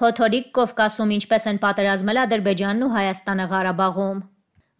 Փոթորիկ Կովկասում ինչպես են պատերազմել Ադրբեջանն ու Հայաստանը Ղարաբաղում։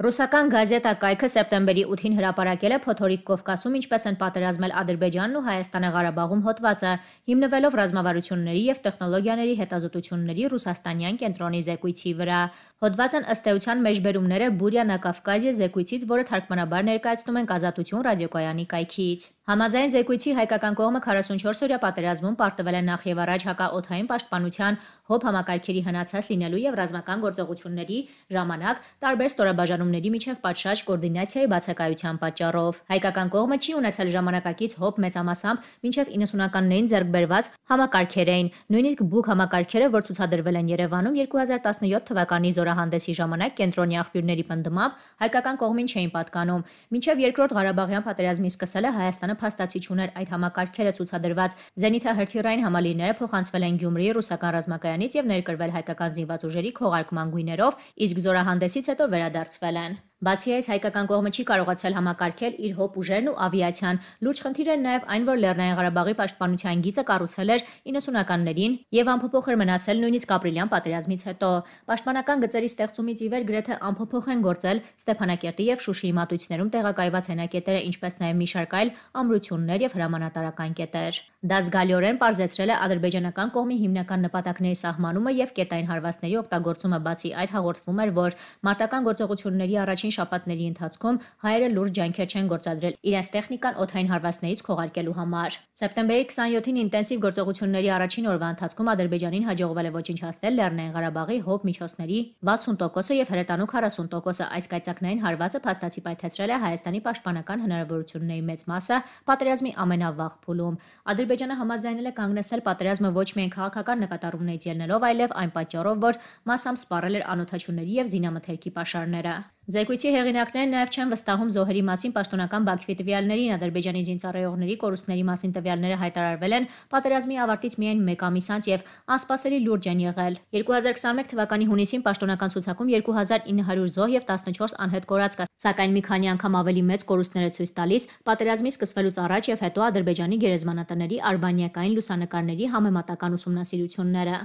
Ռուսական գազետա կայքը սեպտեմբերի 8-ին հրապարակել է Փոթորիկ Կովկասում ինչպես են պատերազմել Ադրբեջանն ու Հայաստանը Ղարաբաղում հոդվածը, հիմնվելով ռազմավարությունների եւ տեխնոլոգիաների հետազոտությունների ռուսաստանյան կենտրոնի զեկույցի վրա։ Հոդվածն ըստ էության մեջբերումներ է Բուրիա Նակավկազիա զեկույցից, որը թարգմանաբար ներկայացնում են ազատություն ռադիոկայանի կայքից։ Համաձայն զեկույցի հայկական կողմը 44 օրյա պատերազմում պարտվել է նախ եւ առաջ հակաօթային պաշտպանության հոբ համակարգերի հնացած լինելու եւ ռազմական գործողությունների ժամանակ տարբեր ստորաբաժանումների միջև պատշաճ կոորդինացիայի բացակայության պատճառով։ Հայկական կողմը չի ունեցել ժամանակակից հոբ մեծամասամբ մինչև 90-ականներին ձեռք բերված համակարգեր էին, նույնիսկ բուկ համակարգերը, որ ցուցադրվել են Երևանում 2017 թվականի զորահանդեսի ժամանակ կենտրոնի աղբյուրների պնդմամբ հայկական կողմին չէին պատկանում։ Մինչև երկրորդ Ղարաբաղյան պատերազմի սկսելը Հայաստանը Ադրբեջանը փաստացի չուներ այդ համակարգերը ցուցադրված Զենիթա հրթիռային համալիրները փոխանցվել են Գյումրիի ռուսական ռազմակայանից եւ ներկրվել հայկական զինված ուժերի քողարկման գույներով, իսկ զորահանդեսից հետո վերադարձվել են։ Բացի այս հայկական կողմը չի կարողացել համակարգել իր հոբ ուժերն ու ավիացիան։ Լուրջ խնդիր էր նաև այն, որ Լեռնային Ղարաբաղի պաշտպանության գիծը կառուցել էր 90-ականներին եւ ամփոփող էր մնացել նույնիսկ ապրիլյան պատերազմից հետո։ Պաշտպանական գծերի ստեղծումից ի վեր գրեթե ամփոփող են գործել Ստեփանակերտի եւ Շուշիի մատույցներում տեղակայված հենակետերը, ինչպես նաև մի շարք այլ ամրություններ եւ հրամանատարական կետեր։ Դա զգալիորեն բարձեցրել է ադրբեջանական կողմի հիմնական նպատակների սահմանումը եւ կետային հարվածների օգտագործումը, բացի այդ հաղորդվում էր, որ մարտական գործողությունների առաջին վերջին շաբաթների ընթացքում հայերը լուրջ ջանքեր չեն գործադրել իրենց տեխնիկան օթային հարվածներից քողարկելու համար։ Սեպտեմբերի 27-ին ինտենսիվ գործողությունների առաջին օրվա ընթացքում Ադրբեջանին հաջողվել է ոչնչացնել Լեռնային Ղարաբաղի հոբ միջոցների 60%-ը եւ հրետանու 40%-ը։ Այս կայծակնային հարվածը փաստացի պայթեցրել է Հայաստանի պաշտպանական հնարավորությունների մեծ մասը պատերազմի ամենավաղ փուլում։ Ադրբեջանը համաձայնել է կանգնեցնել պատերազմը ոչ միայն քաղաքական նկատառումներից ելնելով, այլև այն պատճառով, որ մասամբ սպառել էր անօթաչուների եւ զինամթերքի պաշարները։ Զեկույցի հեղինակները նաև չեն վստահում զոհերի մասին պաշտոնական Բաքվի տվյալներին Ադրբեջանի զինծառայողների կորուստների մասին տվյալները հայտարարվել են պատերազմի ավարտից միայն 1 ամիս անց եւ անսպասելի լուրջ են եղել։ 2021 թվականի հունիսին պաշտոնական ցուցակում 2900 զոհ եւ 14 անհետ կորած կա, սակայն մի քանի անգամ ավելի մեծ կորուստներ է ցույց տալիս պատերազմի սկսվելուց առաջ եւ հետո Ադրբեջանի գերեզմանատների արբանյակային լուսանկարների համեմատական ուսումնասիրությունները։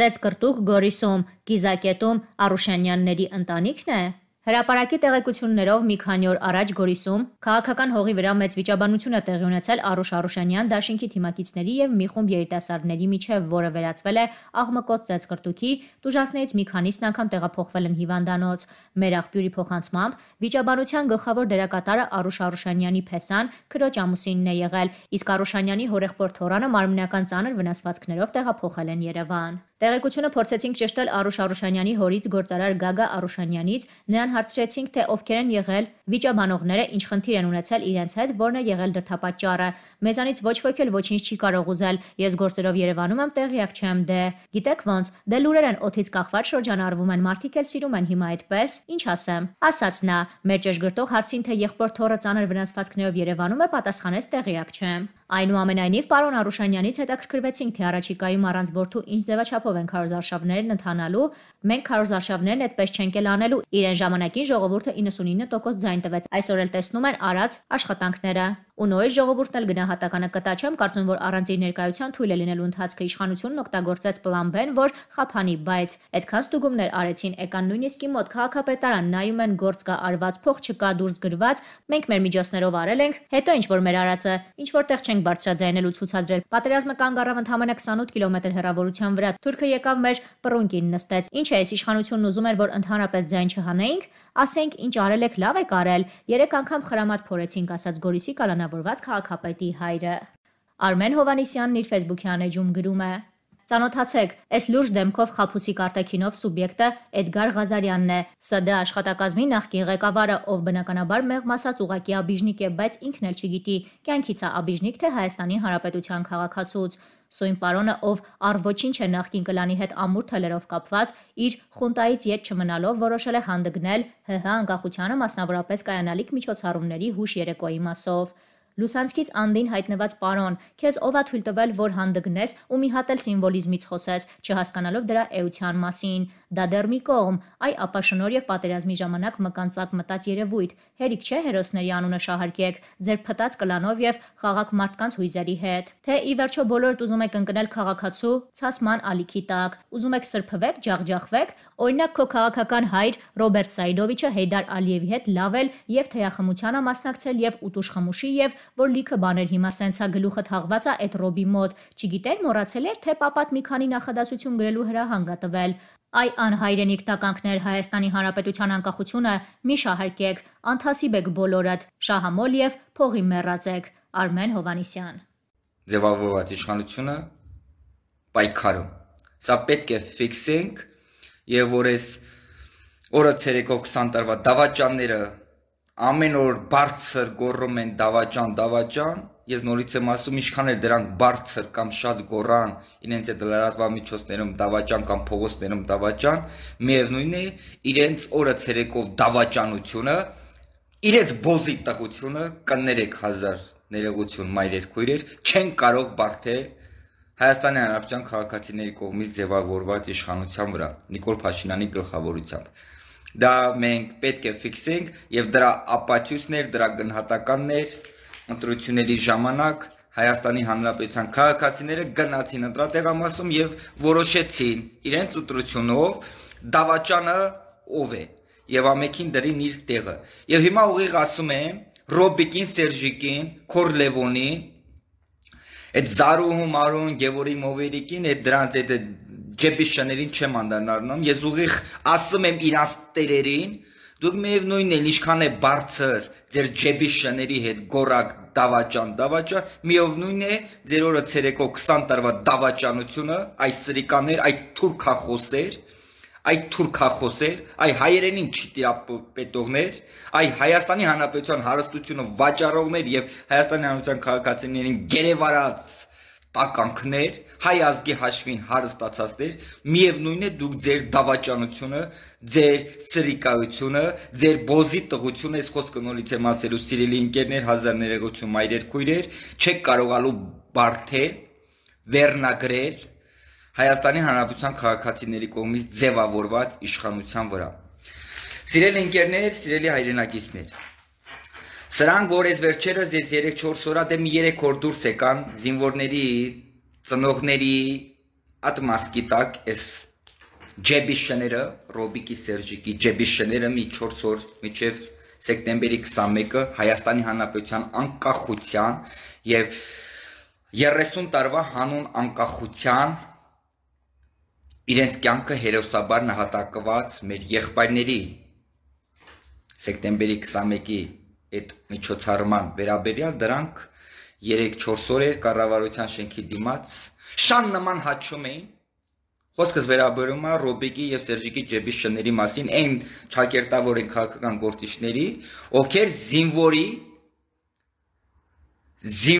Ծեց կրտուկ Գորիսում, Կիզակետում Արուշանյանների ընտանիքն է Հրապարակի տեղեկություններով մի քանի օր առաջ Գորիսում քաղաքական հողի վրա մեծ վիճաբանություն է տեղի ունեցել Արուշ Արուշանյան դաշինքի թիմակիցների եւ մի խումբ երիտասարդների միջև, որը վերածվել է աղմկոտ ծածկրտուքի, դուժասներից մի քանիսն անգամ տեղափոխվել են հիվանդանոց։ Մեր աղբյուրի փոխանցմամբ վիճաբանության գլխավոր դերակատարը Արուշ Արուշանյանի փեսան Քրոջ ամուսինն է եղել, իսկ Արուշանյանի հորեղբոր Թորանը մարմնական ծանր վնասվածքներով տեղափոխել են Երևան։ Տեղեկությունը փորձեցինք ճշտել Արուշ Արուշանյանի հորից գործարար Գագա Արուշանյանից, նրան Հովհաննիսյանին հարցրեցինք, թե ովքեր են եղել վիճաբանողները, ինչ խնդիր են ունեցել իրենց հետ, որն է եղել դրդապատճառը։ Մեզանից ոչ ոք էլ ոչինչ չի կարող ուզել։ Ես գործերով Երևանում եմ, տեղյակ չեմ դե։ Գիտեք ոնց, դե լուրեր են օթից կախված շրջանառվում են, մարդիկ էլ սիրում են հիմա այդպես, ինչ ասեմ։ Ասաց նա, մեր ճշգրտող հարցին, թե եղբոր թորը ծանր վնասվածքներով Երևանում է, պատասխանեց տեղյակ չեմ։ Այնուամենայնիվ պարոն Արուշանյանից հետաքրքրվեցինք, թե առաջիկայում առանց ворթու ինչ ձևաչափով են քարոզարշավներն ընթանալու, մենք քարոզարշավներն այդպես չենք էլ անելու։ Իրեն ժամանակին ժողովուրդը 99% ձայն տվեց։ Այսօր էլ տեսնում են արած աշխատանքները։ Ու նորից ժողովուրդն էլ գնահատականը կտա, չեմ կարծում, որ առանց իր ներկայության թույլ է լինելու ընթացքը իշխանությունն օգտագործեց պլան B-ն, որ խափանի, բայց այդքան ստուգումներ արեցին, եկան նույնիսկ իմոտ քաղաքապետարան նայում են գործ կա արված փող չկա դուրս գրված, մենք մեր միջոցներով արել ենք, հետո ինչ որ մեր արածը, ինչ որտեղ չենք բարձրաձայնելու ցուցադրել։ Պատերազմը կանգ առավ ընդամենը 28 կիլոմետր հեռավորության վրա։ Թուրքը եկավ մեր պրունկին նստեց։ Ինչ է այս իշխանությունն ուզում էր, որ ընդհանրապես ձայն չհանեինք, ասենք ինչ արել եք լավ եք արել, 3 անգամ խրամատ փորեցինք, ասաց Գորիսի կալանավորված քաղաքապետի հայրը։ Արմեն Հովանիսյանն իր Facebook-յան էջում գրում է. Ծանոթացեք, այս լուրջ դեմքով խափուսիկ արտակինով սուբյեկտը Էդգար Ղազարյանն է, ՍԴ աշխատակազմի նախկին ղեկավարը, ով բնականաբար մեղմասած ուղակի աբիժնիկ է, բայց ինքն էլ չգիտի, կյանքից է աբիժնիկ թե Հայաստանի Հանրապետության քաղաքացուց։ Սույն պարոնը, ով առոչինչ է նախկին կլանի հետ ամուր թելերով կապված, իր խունտայից ետ չմնալով որոշել է հանդգնել ՀՀ անկախությանը մասնավորապես կայանալիք միջոցառումների հուշ երեկոյի մասով։ Լուսանցքից անդին հայտնված պարոն, քեզ ով է թույլ տվել, որ հանդգնես ու մի հատ էլ սիմվոլիզմից խոսես, չհասկանալով դրա էության մասին։ Դա դեռ մի կողմ, այ ապա շնոր եւ պատերազմի ժամանակ մկանցակ մտած երևույթ։ Հերիք չէ հերոսների անունը շահարկեք, ձեր փտած կլանով եւ խաղակ մարդկանց հույզերի հետ։ Թե ի վերջո բոլորդ ուզում եք ընկնել քաղաքացու ցասման ալիքի տակ, ուզում եք սրբվեք, ջախջախվեք, օրինակ քո քաղաքական հայր Ռոբերտ Սայդովիչը Հեյդար Ալիևի հետ լավել եւ թեյախմությանը մասնակցել եւ ուտուշ խմուշի եւ որ լիքը բաներ հիմա սենսա գլուխը թաղված է այդ ռոբի մոտ։ Չգիտեր մոռացել էր թե papat մի քանի նախադասություն գրելու հրահանգ է տվել։ Այ անհայրենիք տականքներ Հայաստանի Հանրապետության անկախությունը մի շահարկեք, անթասիբ եք բոլորդ, շահամոլիև փողի մեռածեք։ Արմեն Հովանիսյան։ Ձևավորված իշխանությունը պայքարում։ Սա պետք է ֆիքսենք եւ որ այս օրը ցերեկով 20 տարվա դավաճանները ամեն օր բարձր գոռում են դավաճան դավաճան ես նորից եմ ասում ինչքան էլ դրանք բարձր կամ շատ գոռան իրենց այդ լրատվամիջոցներում դավաճան կամ փողոցներում դավաճան միևնույնն է իրենց օրը ցերեկով դավաճանությունը իրենց բոզի տղությունը կներեք 1000 ներողություն մայրեր քույրեր չեն կարող բարթել Հայաստանի Հանրապետության քաղաքացիների կողմից ձևավորված իշխանության վրա Նիկոլ Փաշինյանի գլխավորությամբ Դա մենք պետք է ֆիքսենք եւ դրա ապացույցներ, դրա գնահատականներ ընտրությունների ժամանակ Հայաստանի Հանրապետության քաղաքացիները գնացին ընտրատեղամասում եւ որոշեցին իրենց ընտրությունով դավաճանը ով է եւ ամեքին դրին իր տեղը։ Եվ հիմա ուղիղ ասում եմ Ռոբիկին, Սերժիկին, Կորլևոնին, այդ Զարուհու Մարուն, Գևորի Մովերիկին, այդ դրանց այդ ջեբի շներին չեմ անդանարնում, ես ուղիղ ասում եմ իրանց տերերին, դուք միևնույնն էլ ինչքան է բարձր ձեր ջեբի շների հետ գորակ դավաճան դավաճա միևնույնն է ձեր օրը ցերեկո 20 տարվա դավաճանությունը այս սրիկաներ այդ թուրքախոսեր այդ թուրքախոսեր, այ հայերենին չտիրապետողներ, այ Հայաստանի Հանրապետության հարստությունը վաճառողներ եւ Հայաստանի Հանրապետության քաղաքացիներին գերեվարած տականքներ, հայ ազգի հաշվին հարստացածներ, միևնույն է դուք ձեր դավաճանությունը, ձեր սրիկայությունը, ձեր բոզի տղությունը, այս խոսքը նորից եմ ասելու, սիրելի ընկերներ, հազար ներեգություն մայրեր քույրեր, չեք կարողալու բարթել, վերնագրել Հայաստանի Հանրապետության քաղաքացիների կողմից ձևավորված իշխանության վրա։ Սիրելի ընկերներ, սիրելի հայրենակիցներ, Սրանք, որ այդ վերջերս ես 3-4 օրա դեմ 3 օր դուրս եկան զինվորների ծնողների ատմասկի տակ էս ջեբի շները, Ռոբիկի Սերժիկի ջեբի շները մի 4 օր միջև սեպտեմբերի 21-ը Հայաստանի Հանրապետության անկախության եւ 30 տարվա հանուն անկախության իրենց կյանքը հերոսաբար նահատակված մեր եղբայրների սեպտեմբերի 21-ի այդ միջոցառման վերաբերյալ դրանք 3-4 օրեր կառավարության շենքի դիմաց շան նման հաչում էին Խոսքս վերաբերում է Ռոբիկի եւ Սերժիկի ջեբի շների մասին, այն ճակերտավոր են քաղաքական գործիչների, ովքեր զինվորի